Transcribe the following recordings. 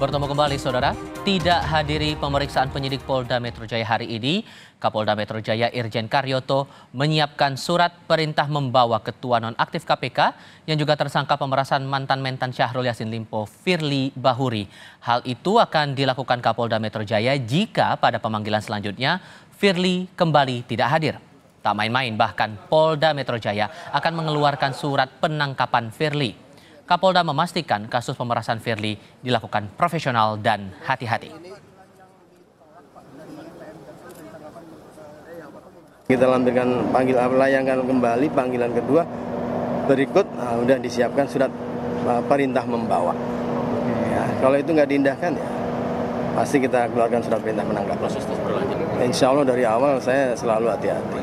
Bertemu kembali saudara, tidak hadiri pemeriksaan penyidik Polda Metro Jaya hari ini, Kapolda Metro Jaya Irjen Karyoto menyiapkan surat perintah membawa ketua nonaktif KPK yang juga tersangka pemerasan mantan mentan Syahrul Yasin Limpo Firly Bahuri. Hal itu akan dilakukan Kapolda Metro Jaya jika pada pemanggilan selanjutnya Firly kembali tidak hadir. Tak main-main bahkan Polda Metro Jaya akan mengeluarkan surat penangkapan Firly. Kapolda memastikan kasus pemerasan Firly dilakukan profesional dan hati-hati. Kita lampirkan panggil layangkan kembali panggilan kedua. Berikut nah, sudah disiapkan surat uh, perintah membawa. Ya, kalau itu nggak diindahkan ya pasti kita keluarkan surat perintah menangkap. Proses terus berlanjut. Insya Allah dari awal saya selalu hati-hati.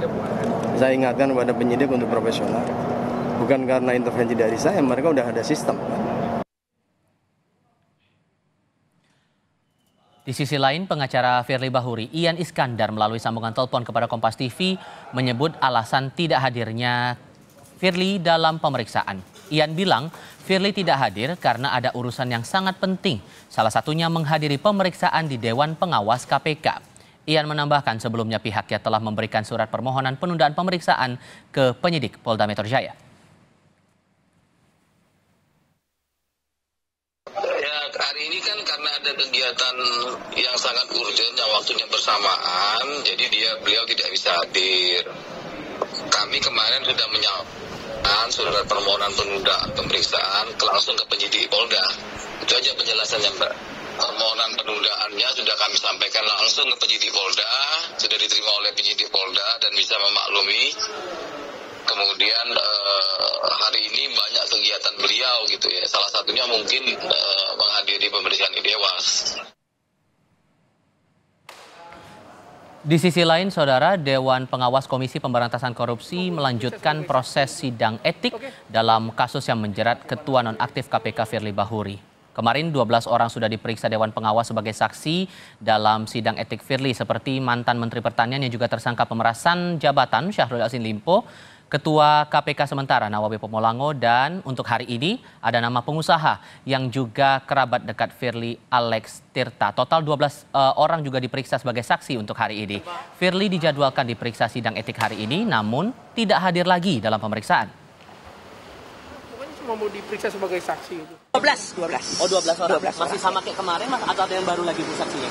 Saya ingatkan kepada penyidik untuk profesional bukan karena intervensi dari saya mereka udah ada sistem kan? Di sisi lain, pengacara Firly Bahuri, Ian Iskandar melalui sambungan telepon kepada Kompas TV menyebut alasan tidak hadirnya Firly dalam pemeriksaan. Ian bilang Firly tidak hadir karena ada urusan yang sangat penting, salah satunya menghadiri pemeriksaan di Dewan Pengawas KPK. Ian menambahkan sebelumnya pihaknya telah memberikan surat permohonan penundaan pemeriksaan ke penyidik Polda Metro Jaya. kegiatan yang sangat urgent yang waktunya bersamaan, jadi dia beliau tidak bisa hadir. Kami kemarin sudah menyampaikan surat permohonan penundaan pemeriksaan langsung ke penyidik Polda. Itu aja penjelasannya Mbak. Permohonan penundaannya sudah kami sampaikan langsung ke penyidik Polda, sudah diterima oleh penyidik Polda dan bisa memaklumi kemudian uh, hari ini banyak kegiatan beliau gitu ya salah satunya mungkin uh, menghadiri pemeriksaan di Dewas Di sisi lain, Saudara Dewan Pengawas Komisi Pemberantasan Korupsi melanjutkan proses sidang etik dalam kasus yang menjerat Ketua Nonaktif KPK Firly Bahuri. Kemarin 12 orang sudah diperiksa Dewan Pengawas sebagai saksi dalam sidang etik Firly seperti mantan Menteri Pertanian yang juga tersangka pemerasan jabatan Syahrul Yassin Limpo Ketua KPK sementara Nawawi Pomolango dan untuk hari ini ada nama pengusaha yang juga kerabat dekat Firly Alex Tirta. Total 12 uh, eh, orang juga diperiksa sebagai saksi untuk hari ini. Firly dijadwalkan diperiksa sidang etik hari ini namun tidak hadir lagi dalam pemeriksaan mau diperiksa sebagai saksi itu. 12, 12. Oh, 12 orang. 12 orang. Masih sama kayak kemarin atau ada yang baru lagi bu saksinya?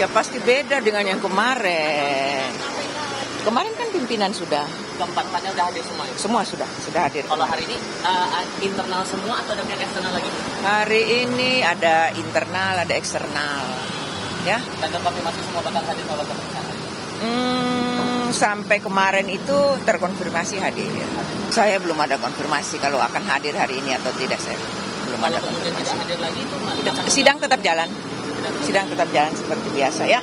Ya pasti beda dengan yang kemarin. Kemarin kan pimpinan sudah. Keempat-empatnya sudah hadir semua. Ya? Semua sudah, sudah hadir. Kalau hari ini uh, internal semua atau ada pihak eksternal lagi? Hari ini ada internal, ada eksternal. Ya. Tanggapannya masih semua bakal hadir kalau Hmm, sampai kemarin itu terkonfirmasi hadir. Saya belum ada konfirmasi kalau akan hadir hari ini atau tidak saya belum ada konfirmasi. Hadir lagi, itu sidang tetap jalan. Sidang tetap jalan seperti biasa ya.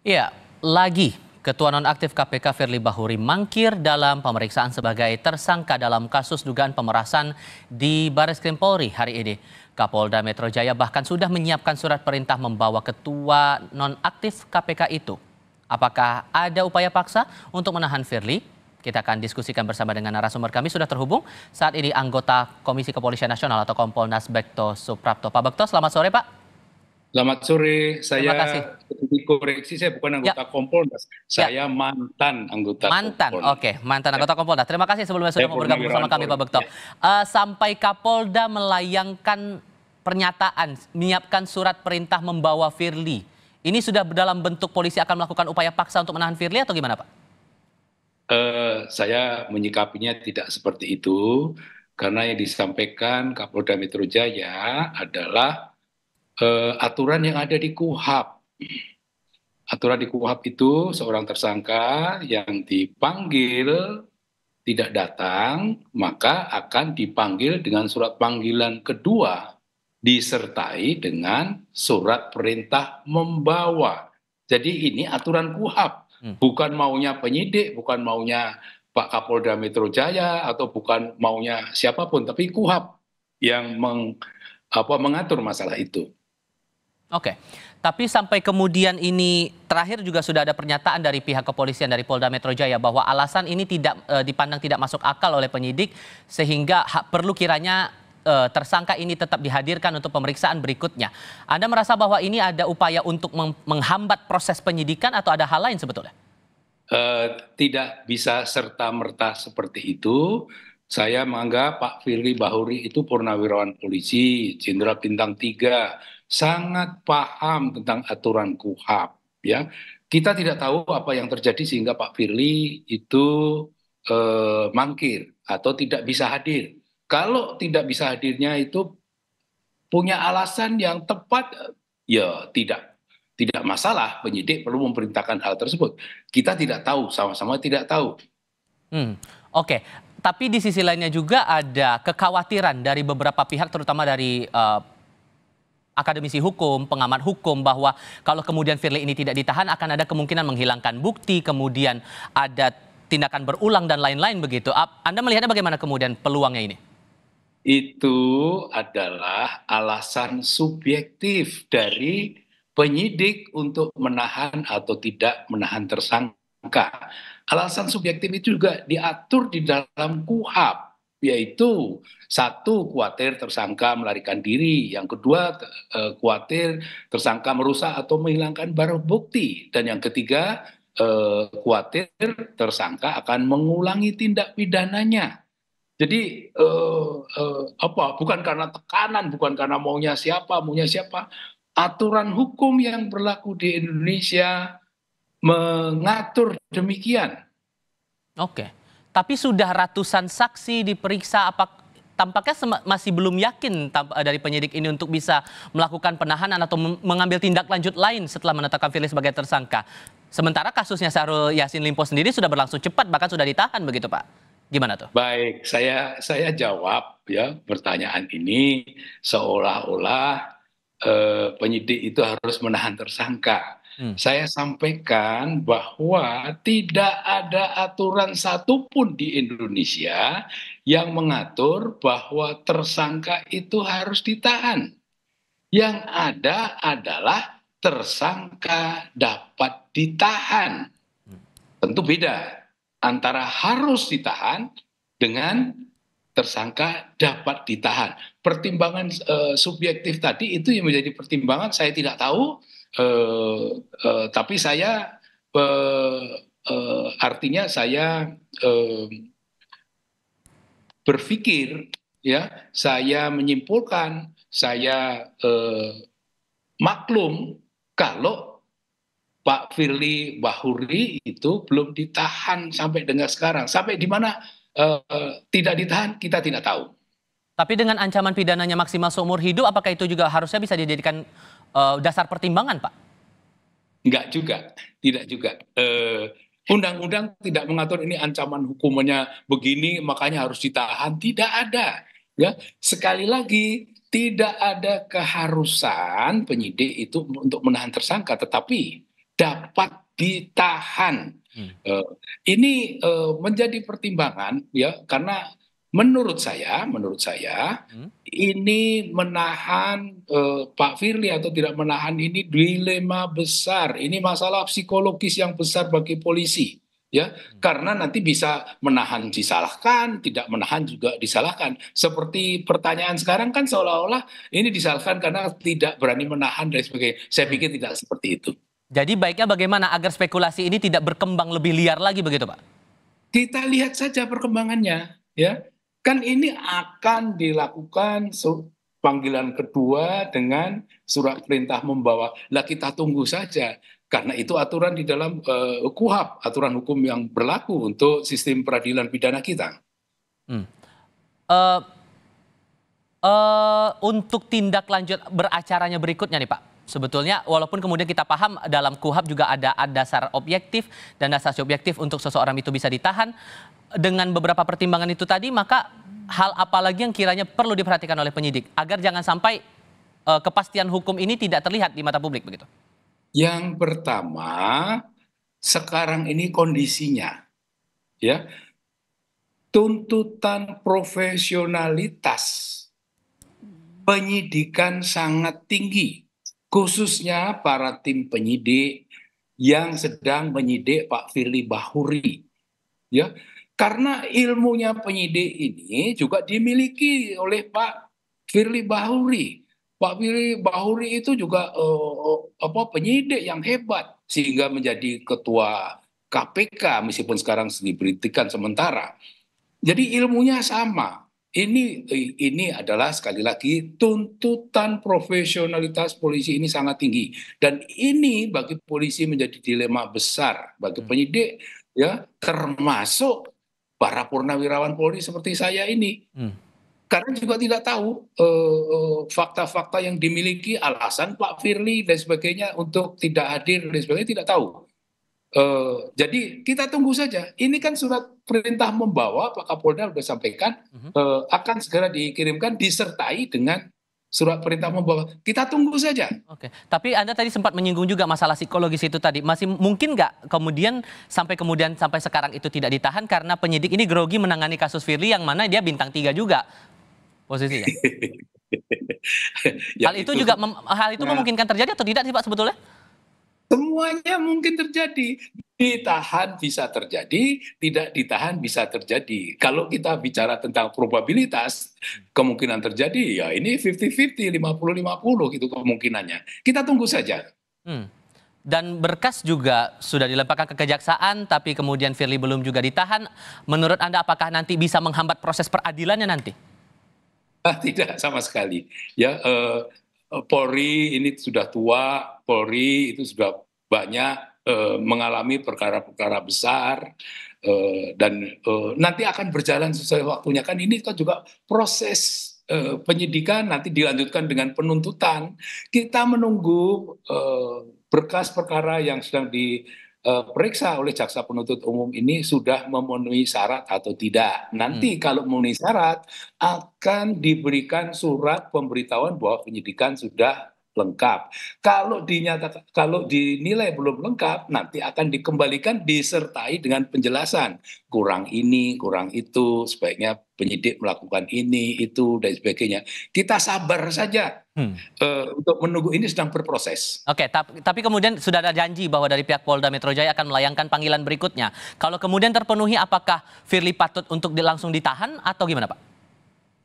Ya, lagi Ketua Nonaktif KPK Firly Bahuri mangkir dalam pemeriksaan sebagai tersangka dalam kasus dugaan pemerasan di Baris Krim Polri hari ini. Kapolda Metro Jaya bahkan sudah menyiapkan surat perintah membawa Ketua Nonaktif KPK itu. Apakah ada upaya paksa untuk menahan Firly? Kita akan diskusikan bersama dengan narasumber kami sudah terhubung saat ini anggota Komisi Kepolisian Nasional atau Kompolnas Bekto Suprapto. Pak Bekto, selamat sore Pak. Selamat sore, saya dikoreksi saya bukan anggota ya. Kompolnas, ya. saya ya. mantan anggota Mantan, oke, mantan anggota ya. Kompolnas. Terima kasih sebelumnya sudah mau bergabung bersama kami Pak Bekto. Ya. Uh, sampai Kapolda melayangkan pernyataan, menyiapkan surat perintah membawa Firly. Ini sudah dalam bentuk polisi akan melakukan upaya paksa untuk menahan Firly atau gimana Pak? Uh, saya menyikapinya tidak seperti itu, karena yang disampaikan Kapolda Metro Jaya adalah uh, aturan yang ada di KUHAP. Aturan di KUHAP itu seorang tersangka yang dipanggil tidak datang, maka akan dipanggil dengan surat panggilan kedua disertai dengan surat perintah membawa. Jadi ini aturan KUHAP, hmm. bukan maunya penyidik, bukan maunya Pak Kapolda Metro Jaya atau bukan maunya siapapun, tapi KUHAP yang meng, apa, mengatur masalah itu. Oke, tapi sampai kemudian ini terakhir juga sudah ada pernyataan dari pihak kepolisian dari Polda Metro Jaya bahwa alasan ini tidak e, dipandang tidak masuk akal oleh penyidik sehingga hak perlu kiranya e, tersangka ini tetap dihadirkan untuk pemeriksaan berikutnya. Anda merasa bahwa ini ada upaya untuk menghambat proses penyidikan atau ada hal lain sebetulnya? E, tidak bisa serta merta seperti itu saya menganggap Pak Firly Bahuri itu purnawirawan polisi, jenderal bintang tiga, sangat paham tentang aturan KUHAP. Ya, kita tidak tahu apa yang terjadi sehingga Pak Firly itu eh, mangkir atau tidak bisa hadir. Kalau tidak bisa hadirnya itu punya alasan yang tepat, ya tidak tidak masalah penyidik perlu memerintahkan hal tersebut. Kita tidak tahu, sama-sama tidak tahu. Hmm, Oke, tapi di sisi lainnya juga ada kekhawatiran dari beberapa pihak terutama dari uh, akademisi hukum, pengamat hukum bahwa kalau kemudian Firly ini tidak ditahan akan ada kemungkinan menghilangkan bukti, kemudian ada tindakan berulang dan lain-lain begitu. Anda melihatnya bagaimana kemudian peluangnya ini? Itu adalah alasan subjektif dari penyidik untuk menahan atau tidak menahan tersangka Alasan subjektif itu juga diatur di dalam KUHAP yaitu satu kuatir tersangka melarikan diri, yang kedua eh, kuatir tersangka merusak atau menghilangkan barang bukti, dan yang ketiga eh, kuatir tersangka akan mengulangi tindak pidananya. Jadi eh, eh, apa? Bukan karena tekanan, bukan karena maunya siapa, maunya siapa. Aturan hukum yang berlaku di Indonesia mengatur demikian. Oke, tapi sudah ratusan saksi diperiksa, apa tampaknya masih belum yakin eh, dari penyidik ini untuk bisa melakukan penahanan atau mengambil tindak lanjut lain setelah menetapkan Firly sebagai tersangka. Sementara kasusnya Syahrul Yasin Limpo sendiri sudah berlangsung cepat, bahkan sudah ditahan begitu Pak. Gimana tuh? Baik, saya saya jawab ya pertanyaan ini seolah-olah eh, penyidik itu harus menahan tersangka. Hmm. saya sampaikan bahwa tidak ada aturan satupun di Indonesia yang mengatur bahwa tersangka itu harus ditahan. Yang ada adalah tersangka dapat ditahan. Tentu beda antara harus ditahan dengan tersangka dapat ditahan. Pertimbangan uh, subjektif tadi itu yang menjadi pertimbangan saya tidak tahu Uh, uh, tapi saya uh, uh, artinya saya uh, berpikir ya saya menyimpulkan saya uh, maklum kalau Pak Firly Bahuri itu belum ditahan sampai dengan sekarang sampai di mana uh, tidak ditahan kita tidak tahu. Tapi dengan ancaman pidananya maksimal seumur hidup, apakah itu juga harusnya bisa dijadikan uh, dasar pertimbangan, Pak? Enggak juga, tidak juga. Eh, undang-undang uh, tidak mengatur ini ancaman hukumannya begini, makanya harus ditahan. Tidak ada. Ya, sekali lagi tidak ada keharusan penyidik itu untuk menahan tersangka, tetapi dapat ditahan. Hmm. Uh, ini uh, menjadi pertimbangan ya karena Menurut saya, menurut saya hmm? ini menahan eh, Pak Firly atau tidak menahan ini dilema besar. Ini masalah psikologis yang besar bagi polisi, ya. Hmm. Karena nanti bisa menahan disalahkan, tidak menahan juga disalahkan. Seperti pertanyaan sekarang kan seolah-olah ini disalahkan karena tidak berani menahan dan sebagainya. Saya hmm. pikir tidak seperti itu. Jadi baiknya bagaimana agar spekulasi ini tidak berkembang lebih liar lagi begitu, Pak? Kita lihat saja perkembangannya, ya Kan ini akan dilakukan panggilan kedua dengan surat perintah membawa. Lah kita tunggu saja karena itu aturan di dalam uh, KUHAP, aturan hukum yang berlaku untuk sistem peradilan pidana kita. Hmm. Uh, uh, untuk tindak lanjut beracaranya berikutnya nih Pak, sebetulnya walaupun kemudian kita paham dalam KUHAP juga ada, ada dasar objektif dan dasar subjektif untuk seseorang itu bisa ditahan, dengan beberapa pertimbangan itu tadi, maka hal apa lagi yang kiranya perlu diperhatikan oleh penyidik agar jangan sampai uh, kepastian hukum ini tidak terlihat di mata publik begitu? Yang pertama, sekarang ini kondisinya ya tuntutan profesionalitas penyidikan sangat tinggi khususnya para tim penyidik yang sedang menyidik Pak Firly Bahuri ya karena ilmunya penyidik ini juga dimiliki oleh Pak Firly Bahuri. Pak Firly Bahuri itu juga uh, apa penyidik yang hebat sehingga menjadi ketua KPK meskipun sekarang diberitikan sementara. Jadi ilmunya sama. Ini ini adalah sekali lagi tuntutan profesionalitas polisi ini sangat tinggi dan ini bagi polisi menjadi dilema besar bagi hmm. penyidik ya termasuk para purnawirawan Polri seperti saya ini. Hmm. Karena juga tidak tahu eh, eh, fakta-fakta uh, yang dimiliki alasan Pak Firly dan sebagainya untuk tidak hadir dan sebagainya tidak tahu. Uh, jadi kita tunggu saja. Ini kan surat perintah membawa Pak Kapolda sudah sampaikan uh -huh. uh, akan segera dikirimkan disertai dengan surat perintah membawa. Kita tunggu saja. Oke, tapi Anda tadi sempat menyinggung juga masalah psikologis itu tadi. Masih mungkin nggak kemudian sampai kemudian sampai sekarang itu tidak ditahan karena penyidik ini grogi menangani kasus Firly yang mana dia bintang tiga juga posisinya. Ya, hal itu, itu juga hal itu nah, memungkinkan terjadi atau tidak sih Pak sebetulnya? Semuanya mungkin terjadi. Ditahan bisa terjadi, tidak ditahan bisa terjadi. Kalau kita bicara tentang probabilitas, kemungkinan terjadi ya ini 50-50, 50-50 gitu kemungkinannya. Kita tunggu saja. Hmm. Dan berkas juga sudah dilemparkan ke kejaksaan, tapi kemudian Firly belum juga ditahan. Menurut Anda apakah nanti bisa menghambat proses peradilannya nanti? Ah, tidak sama sekali. Ya eh, eh Polri ini sudah tua, Polri itu sudah banyak Eh, mengalami perkara-perkara besar eh, dan eh, nanti akan berjalan sesuai waktunya kan ini kan juga proses penyidikan nanti dilanjutkan dengan penuntutan. Kita menunggu berkas perkara yang sedang diperiksa oleh jaksa penuntut umum ini sudah memenuhi syarat atau tidak. Nanti hmm. kalau memenuhi syarat akan diberikan surat pemberitahuan bahwa penyidikan sudah lengkap. Kalau dinyatakan kalau dinilai belum lengkap, nanti akan dikembalikan disertai dengan penjelasan kurang ini, kurang itu, sebaiknya penyidik melakukan ini, itu, dan sebagainya. Kita sabar saja hmm. uh, untuk menunggu ini sedang berproses. Oke, okay, tapi, tapi kemudian sudah ada janji bahwa dari pihak Polda Metro Jaya akan melayangkan panggilan berikutnya. Kalau kemudian terpenuhi, apakah Firly patut untuk langsung ditahan atau gimana Pak?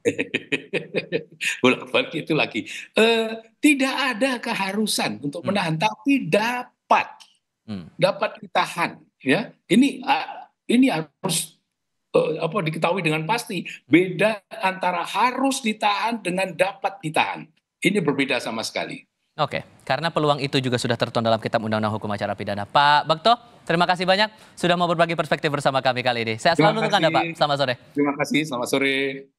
bolak balik itu lagi. e, tidak ada keharusan untuk hmm. menahan, tapi dapat, hmm. dapat ditahan. Ya, ini ah, ini harus eh, apa diketahui dengan pasti. Beda antara harus ditahan dengan dapat ditahan. Ini berbeda sama sekali. Oke, karena peluang itu juga sudah tertuang dalam Kitab Undang-Undang Hukum Acara Pidana. Pak Bakto, terima kasih banyak sudah mau berbagi perspektif bersama kami kali ini. Saya selalu untuk Anda, Pak. Selamat sore. Terima kasih, selamat sore.